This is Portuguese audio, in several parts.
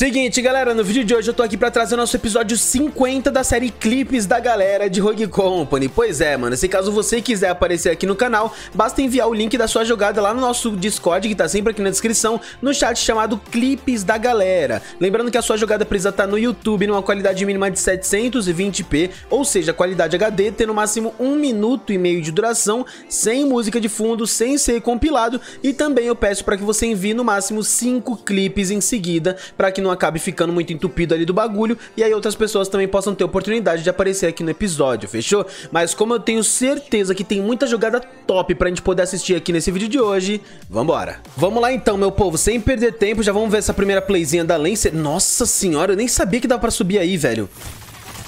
Seguinte, galera, no vídeo de hoje eu tô aqui pra trazer o nosso episódio 50 da série Clipes da Galera de Rogue Company. Pois é, mano, se caso você quiser aparecer aqui no canal, basta enviar o link da sua jogada lá no nosso Discord, que tá sempre aqui na descrição, no chat chamado Clipes da Galera. Lembrando que a sua jogada precisa estar tá no YouTube numa qualidade mínima de 720p, ou seja, qualidade HD, ter no máximo 1 minuto e meio de duração, sem música de fundo, sem ser compilado, e também eu peço pra que você envie no máximo 5 clipes em seguida, pra que no não acabe ficando muito entupido ali do bagulho e aí outras pessoas também possam ter oportunidade de aparecer aqui no episódio, fechou? Mas como eu tenho certeza que tem muita jogada top pra gente poder assistir aqui nesse vídeo de hoje, vambora. Vamos lá então, meu povo, sem perder tempo, já vamos ver essa primeira playzinha da Lancer. Nossa senhora, eu nem sabia que dava pra subir aí, velho.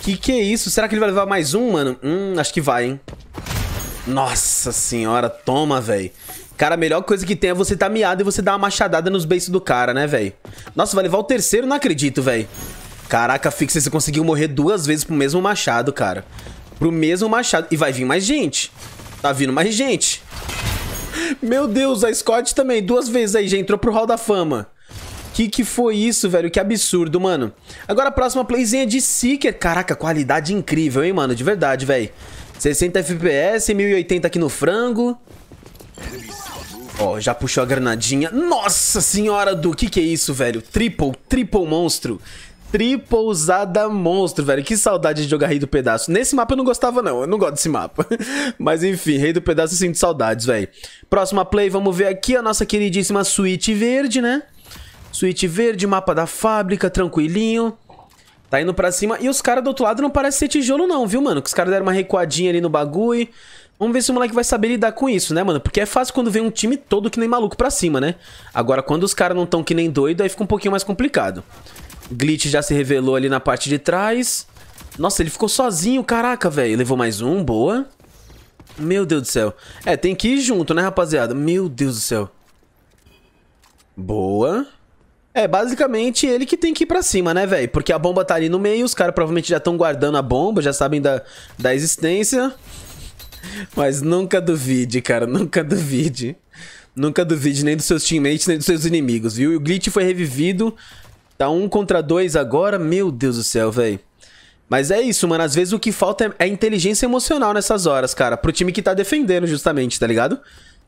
Que que é isso? Será que ele vai levar mais um, mano? Hum, acho que vai, hein? Nossa senhora, toma, velho. Cara, a melhor coisa que tem é você tá miado e você dar uma machadada nos beiços do cara, né, velho? Nossa, vai levar o terceiro? Não acredito, velho. Caraca, Fixa, você conseguiu morrer duas vezes pro mesmo machado, cara. Pro mesmo machado. E vai vir mais gente. Tá vindo mais gente. Meu Deus, a Scott também. Duas vezes aí, já entrou pro Hall da Fama. Que que foi isso, velho? Que absurdo, mano. Agora a próxima playzinha é de Seeker. Caraca, qualidade incrível, hein, mano? De verdade, velho. 60 FPS, 1080 aqui no frango. Ó, já puxou a granadinha. Nossa senhora do... Que que é isso, velho? Triple, triple monstro. triple usada monstro, velho. Que saudade de jogar Rei do Pedaço. Nesse mapa eu não gostava, não. Eu não gosto desse mapa. Mas enfim, Rei do Pedaço eu sinto saudades, velho. Próxima play, vamos ver aqui a nossa queridíssima suíte verde, né? Suíte verde, mapa da fábrica, tranquilinho. Tá indo pra cima. E os caras do outro lado não parecem ser tijolo não, viu, mano? Que os caras deram uma recuadinha ali no bagulho. Vamos ver se o moleque vai saber lidar com isso, né, mano? Porque é fácil quando vem um time todo que nem maluco pra cima, né? Agora, quando os caras não estão que nem doido, aí fica um pouquinho mais complicado. Glitch já se revelou ali na parte de trás. Nossa, ele ficou sozinho, caraca, velho. Levou mais um, boa. Meu Deus do céu. É, tem que ir junto, né, rapaziada? Meu Deus do céu. Boa. É, basicamente ele que tem que ir pra cima, né, velho? Porque a bomba tá ali no meio, os caras provavelmente já estão guardando a bomba, já sabem da, da existência. Mas nunca duvide, cara, nunca duvide. Nunca duvide nem dos seus teammates, nem dos seus inimigos, viu? E o glitch foi revivido. Tá um contra dois agora. Meu Deus do céu, velho. Mas é isso, mano. Às vezes o que falta é, inteligência emocional nessas horas, cara. Pro time que tá defendendo, justamente, tá ligado?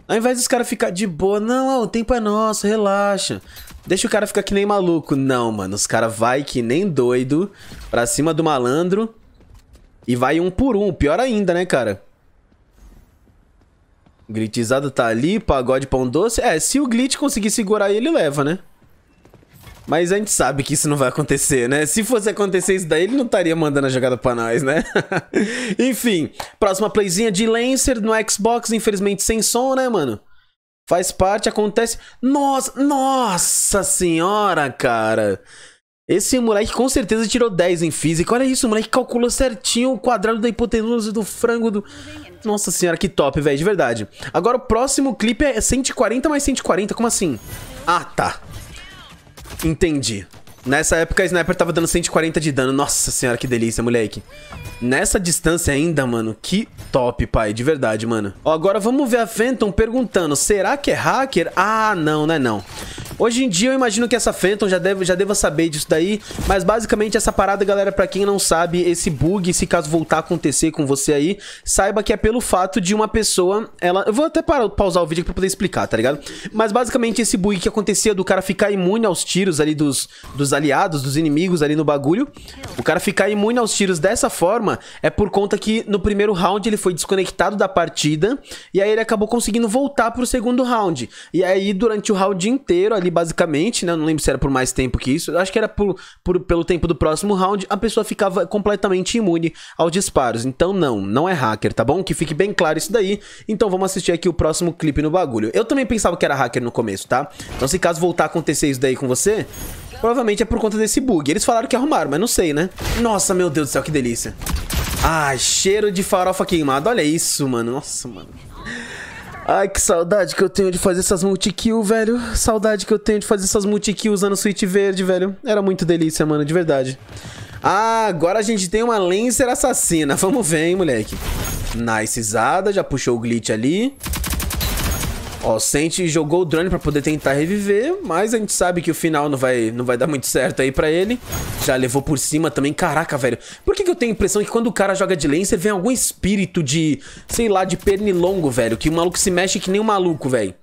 Ao invés dos caras ficar de boa, não, o tempo é nosso, relaxa. Deixa o cara ficar que nem maluco. Não, mano. Os caras vai que nem doido pra cima do malandro. E vai um por um. Pior ainda, né, cara? Gritizado tá ali, pagode pão doce. É, se o glitch conseguir segurar ele, leva, né? Mas a gente sabe que isso não vai acontecer, né? Se fosse acontecer isso daí, ele não estaria mandando a jogada pra nós, né? Enfim, próxima playzinha de Lancer no Xbox, infelizmente sem som, né, mano? Faz parte, acontece... Nossa, nossa senhora, cara! Esse moleque com certeza tirou 10 em física. Olha isso, o moleque calculou certinho o quadrado da hipotenusa do frango do... Nossa senhora, que top, velho, de verdade. Agora o próximo clipe é 140 mais 140, como assim? Ah, tá. Entendi. Nessa época a sniper tava dando 140 de dano. Nossa senhora, que delícia, moleque. Nessa distância ainda, mano. Que top, pai. De verdade, mano. Ó, agora vamos ver a Phantom perguntando. Será que é hacker? Ah, não, não é não. Hoje em dia eu imagino que essa Phantom já, deve, já deva saber disso daí, mas basicamente essa parada, galera, pra quem não sabe, esse bug, se caso voltar a acontecer com você aí, saiba que é pelo fato de uma pessoa, ela... Eu vou até parar, pausar o vídeo aqui pra poder explicar, tá ligado? Mas basicamente esse bug que acontecia do cara ficar imune aos tiros ali dos, dos aliados, dos inimigos ali no bagulho, o cara ficar imune aos tiros dessa forma é por conta que no primeiro round ele foi desconectado da partida e aí ele acabou conseguindo voltar pro segundo round. E aí durante o round inteiro ali, ali, basicamente, né? Eu não lembro se era por mais tempo que isso. Eu acho que era por, por, pelo tempo do próximo round. A pessoa ficava completamente imune aos disparos. Então, não, não é hacker, tá bom? Que fique bem claro isso daí. Então, vamos assistir aqui o próximo clipe no bagulho. Eu também pensava que era hacker no começo, tá? Então, se caso voltar a acontecer isso daí com você, provavelmente é por conta desse bug. Eles falaram que arrumaram, mas não sei, né? Nossa, meu Deus do céu, que delícia. Ah, cheiro de farofa queimada. Olha isso, mano. Nossa, mano. Ai, que saudade que eu tenho de fazer essas multi multi-kill, velho. Saudade que eu tenho de fazer essas multi multi-kill usando suíte verde, velho. Era muito delícia, mano, de verdade. Ah, agora a gente tem uma Lancer assassina. Vamos ver, hein, moleque. Zada. já puxou o glitch ali. Ó, o Sente jogou o drone pra poder tentar reviver, mas a gente sabe que o final não vai, não vai dar muito certo aí pra ele. Já levou por cima também. Caraca, velho. Por que, que eu tenho a impressão que quando o cara joga de Lancer vem algum espírito de, sei lá, de pernilongo, velho? Que o maluco se mexe que nem um maluco, velho.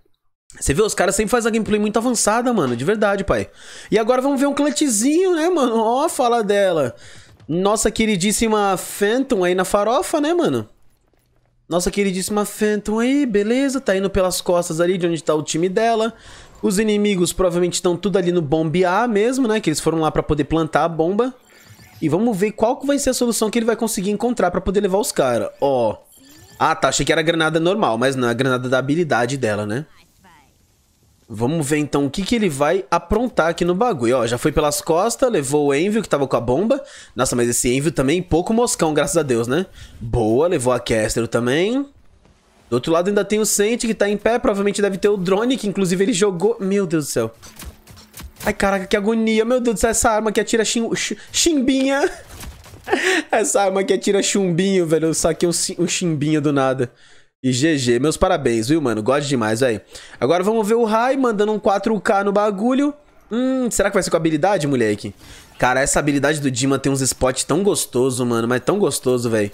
Você vê, os caras sempre fazem a gameplay muito avançada, mano. De verdade, pai. E agora vamos ver um clutchzinho, né, mano? Ó, fala dela. Nossa queridíssima Phantom aí na farofa, né, mano? Nossa queridíssima Phantom aí, beleza? Tá indo pelas costas ali de onde tá o time dela. Os inimigos provavelmente estão tudo ali no bombear mesmo, né? Que eles foram lá pra poder plantar a bomba. E vamos ver qual que vai ser a solução que ele vai conseguir encontrar pra poder levar os caras. Ó. Ah, tá. Achei que era granada normal, mas não. É a granada da habilidade dela, né? Vamos ver então o que, que ele vai aprontar aqui no bagulho. Ó, já foi pelas costas, levou o Envio, que tava com a bomba. Nossa, mas esse Envio também pouco moscão, graças a Deus, né? Boa, levou a Kester também. Do outro lado ainda tem o Sente, que tá em pé. Provavelmente deve ter o drone, que inclusive ele jogou... Meu Deus do céu. Ai, caraca, que agonia. Meu Deus do céu, essa arma que atira chim... chimbinha. essa arma que atira chumbinho, velho. Eu saquei um, um chimbinha do nada. E GG, meus parabéns, viu, mano? Gosto demais, aí. Agora vamos ver o Rai mandando um 4K no bagulho. Hum, será que vai ser com habilidade, moleque? Cara, essa habilidade do Dima tem uns spots tão gostoso, mano. Mas tão gostoso, velho.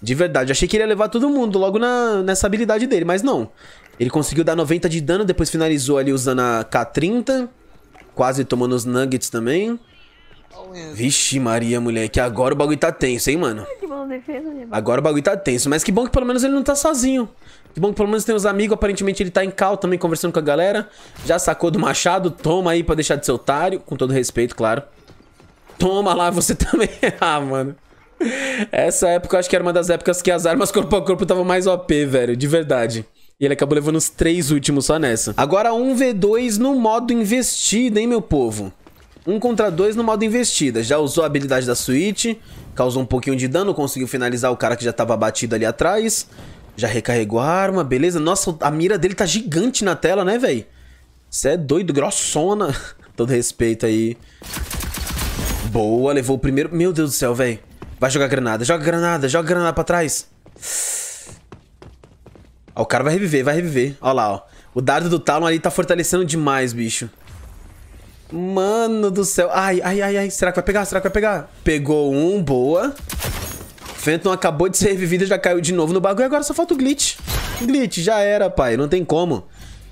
De verdade, achei que ele ia levar todo mundo logo na, nessa habilidade dele, mas não. Ele conseguiu dar 90 de dano, depois finalizou ali usando a K30. Quase tomando os nuggets também. Vixe Maria, moleque. Agora o bagulho tá tenso, hein, mano? Né? Agora o bagulho tá tenso, mas que bom que pelo menos ele não tá sozinho. Que bom que pelo menos tem uns amigos, aparentemente ele tá em cal também conversando com a galera. Já sacou do machado, toma aí pra deixar de ser otário, com todo respeito, claro. Toma lá você também. ah, mano. Essa época eu acho que era uma das épocas que as armas corpo a corpo estavam mais OP, velho, de verdade. E ele acabou levando os três últimos só nessa. Agora 1v2 no modo investido, hein, meu povo? Um contra dois no modo investida. Já usou a habilidade da suíte. Causou um pouquinho de dano. Conseguiu finalizar o cara que já tava batido ali atrás. Já recarregou a arma, beleza. Nossa, a mira dele tá gigante na tela, né, velho? Você é doido, grossona. Todo respeito aí. Boa, levou o primeiro. Meu Deus do céu, velho. Vai jogar granada, joga granada, joga granada pra trás. Ó, o cara vai reviver, vai reviver. Ó lá, ó. O dardo do Talon ali tá fortalecendo demais, bicho. Mano do céu. Ai, ai, ai, ai. Será que vai pegar? Será que vai pegar? Pegou um, boa. Fenton acabou de ser revivido, já caiu de novo no bagulho. Agora só falta o glitch. Glitch, já era, pai. Não tem como.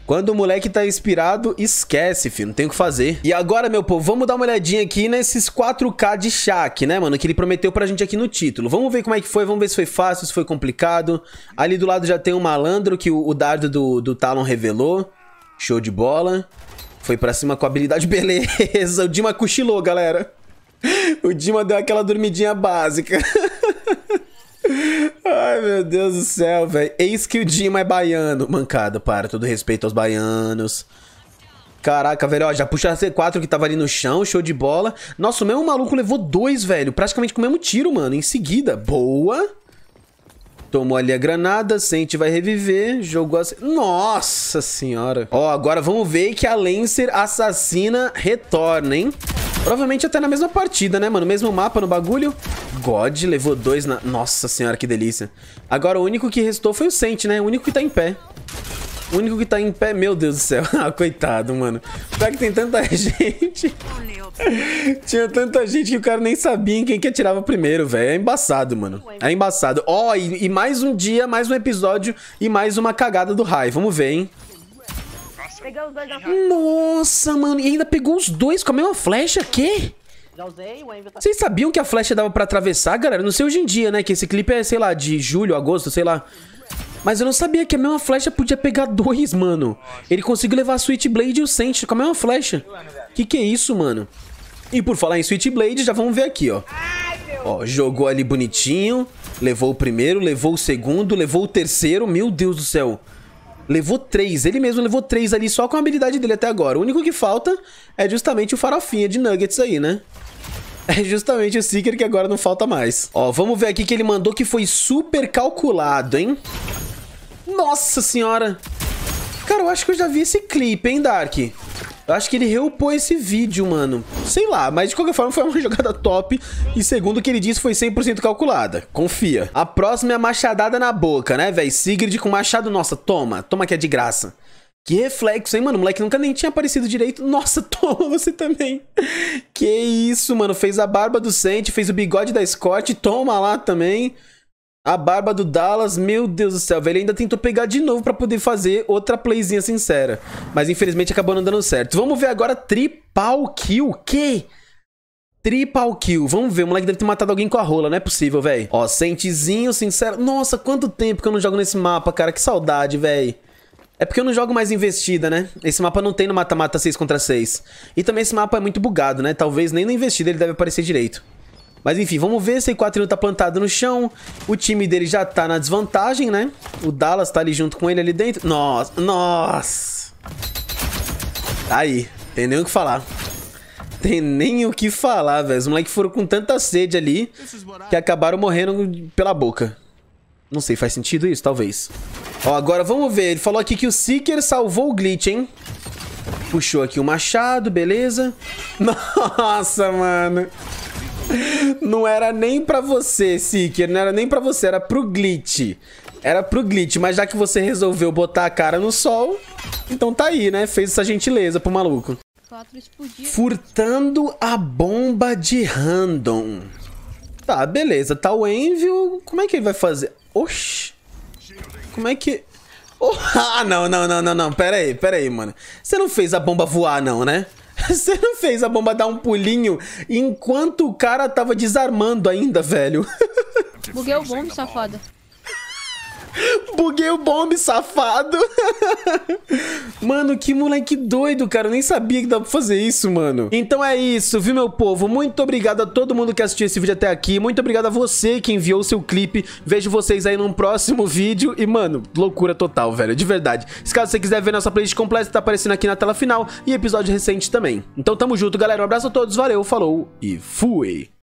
Quando o moleque tá inspirado, esquece, filho. Não tem o que fazer. E agora, meu povo, vamos dar uma olhadinha aqui nesses 4K de Shaq, né, mano? Que ele prometeu pra gente aqui no título. Vamos ver como é que foi, vamos ver se foi fácil, se foi complicado. Ali do lado já tem um malandro que o, o dardo do, do Talon revelou. Show de bola. Foi pra cima com habilidade, beleza. O Dima cochilou, galera. O Dima deu aquela dormidinha básica. Ai, meu Deus do céu, velho. Eis que o Dima é baiano. Mancada, para. Todo respeito aos baianos. Caraca, velho, ó, já puxa a C4 que tava ali no chão, show de bola. Nossa, o mesmo maluco levou dois, velho. Praticamente com o mesmo tiro, mano. Em seguida. Boa. Tomou ali a granada, sente vai reviver, jogou a... Nossa senhora! Ó, agora vamos ver que a Lancer assassina retorna, hein? Provavelmente até na mesma partida, né, mano? Mesmo mapa no bagulho. God levou dois na... Nossa senhora, que delícia. Agora o único que restou foi o Sente, né? O único que tá em pé. O único que tá em pé, meu Deus do céu. Ah, coitado, mano. Será que tem tanta gente? Tinha tanta gente que o cara nem sabia em quem que atirava primeiro, velho. É embaçado, mano. É embaçado. Ó, oh, e, e, mais um dia, mais um episódio e mais uma cagada do raio. Vamos ver, hein? Nossa, mano. E ainda pegou os dois com a mesma flecha. quê? Vocês sabiam que a flecha dava pra atravessar, galera? Não sei hoje em dia, né? Que esse clipe é, sei lá, de julho, agosto, sei lá. Mas eu não sabia que a mesma flecha podia pegar dois, mano. Ele conseguiu levar a Switchblade e o Sentry com a mesma flecha. Que que é isso, mano? E por falar em Switchblade, já vamos ver aqui, ó. Ó, jogou ali bonitinho. Levou o primeiro, levou o segundo, levou o terceiro. Meu Deus do céu. Levou três. Ele mesmo levou três ali só com a habilidade dele até agora. O único que falta é justamente o farofinha de Nuggets aí, né? É justamente o Seeker que agora não falta mais. Ó, vamos ver aqui que ele mandou que foi super calculado, hein? Nossa senhora! Cara, eu acho que eu já vi esse clipe, hein, Dark? Eu acho que ele reupou esse vídeo, mano. Sei lá, mas de qualquer forma foi uma jogada top e segundo o que ele disse foi 100% calculada. Confia. A próxima é a machadada na boca, né, velho? Sigrid com machado. Nossa, toma. Toma que é de graça. Que reflexo, hein, mano? O moleque nunca nem tinha aparecido direito. Nossa, toma você também. Que isso, mano. Fez a barba do Sente, fez o bigode da Scott. Toma lá também. A barba do Dallas, meu Deus do céu, velho. Ele ainda tentou pegar de novo pra poder fazer outra playzinha sincera. Mas infelizmente acabou não dando certo. Vamos ver agora tripal kill. Que? Tripal kill. Vamos ver, o moleque deve ter matado alguém com a rola, não é possível, velho. Ó, sentezinho, sincero. Nossa, quanto tempo que eu não jogo nesse mapa, cara. Que saudade, velho. É porque eu não jogo mais investida, né? Esse mapa não tem no mata-mata 6 contra 6. E também esse mapa é muito bugado, né? Talvez nem no investida ele deve aparecer direito. Mas enfim, vamos ver. se Esse 4 tá plantado no chão. O time dele já tá na desvantagem, né? O Dallas tá ali junto com ele ali dentro. Nossa, nossa. Aí, tem nem o que falar. Tem nem o que falar, velho. Os moleques foram com tanta sede ali que acabaram morrendo pela boca. Não sei, faz sentido isso? Talvez. Ó, agora vamos ver. Ele falou aqui que o Seeker salvou o Glitch, hein? Puxou aqui o machado, beleza. Nossa, mano não era nem pra você, Siki. Não era nem pra você, era pro Glitch. Era pro Glitch, mas já que você resolveu botar a cara no sol, então tá aí, né? Fez essa gentileza pro maluco. Furtando a bomba de random. Tá, beleza. Tá o Envio. Como é que ele vai fazer? Oxi. Como é que... Oh, ah, não, não, não, não, não. Pera aí, pera aí, mano. Você não fez a bomba voar, não, né? Você não fez a bomba dar um pulinho enquanto o cara tava desarmando ainda, velho. Buguei o bombe, safada. Buguei o bombe, safado. mano, que moleque doido, cara. Eu nem sabia que dava pra fazer isso, mano. Então é isso, viu, meu povo? Muito obrigado a todo mundo que assistiu esse vídeo até aqui. Muito obrigado a você que enviou seu clipe. Vejo vocês aí num próximo vídeo. E, mano, loucura total, velho. De verdade. Se caso você quiser ver nossa playlist completa, tá aparecendo aqui na tela final. E episódio recente também. Então tamo junto, galera. Um abraço a todos. Valeu, falou e fui.